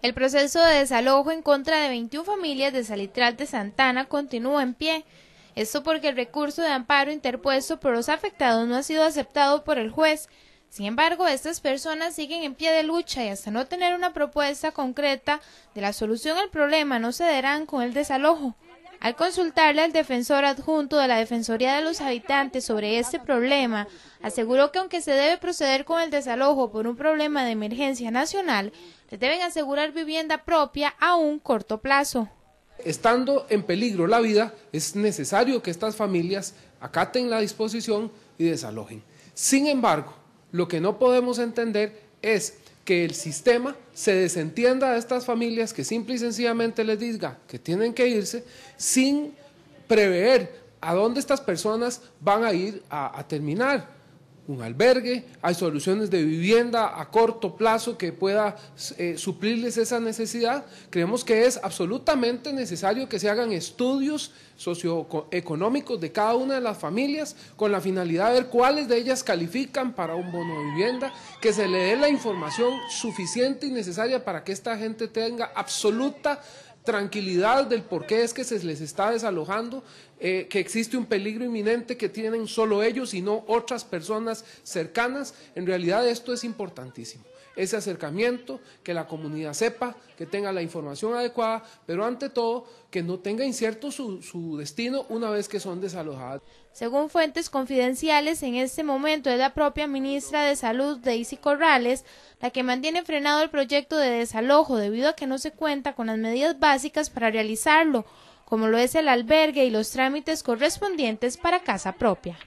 El proceso de desalojo en contra de 21 familias de Salitral de Santana continúa en pie. Esto porque el recurso de amparo interpuesto por los afectados no ha sido aceptado por el juez. Sin embargo, estas personas siguen en pie de lucha y hasta no tener una propuesta concreta de la solución al problema no cederán con el desalojo. Al consultarle al defensor adjunto de la Defensoría de los Habitantes sobre este problema, aseguró que aunque se debe proceder con el desalojo por un problema de emergencia nacional, le deben asegurar vivienda propia a un corto plazo. Estando en peligro la vida, es necesario que estas familias acaten la disposición y desalojen. Sin embargo, lo que no podemos entender es que el sistema se desentienda de estas familias que simple y sencillamente les diga que tienen que irse sin prever a dónde estas personas van a ir a terminar un albergue, hay soluciones de vivienda a corto plazo que pueda eh, suplirles esa necesidad. Creemos que es absolutamente necesario que se hagan estudios socioeconómicos de cada una de las familias con la finalidad de ver cuáles de ellas califican para un bono de vivienda, que se le dé la información suficiente y necesaria para que esta gente tenga absoluta tranquilidad del por qué es que se les está desalojando, eh, que existe un peligro inminente que tienen solo ellos y no otras personas cercanas. En realidad esto es importantísimo ese acercamiento, que la comunidad sepa, que tenga la información adecuada, pero ante todo que no tenga incierto su, destino una vez que son desalojados. Según fuentes confidenciales, en este momento es la propia ministra de Salud, Daisy Corrales, la que mantiene frenado el proyecto de desalojo debido a que no se cuenta con las medidas básicas para realizarlo, como lo es el albergue y los trámites correspondientes para casa propia.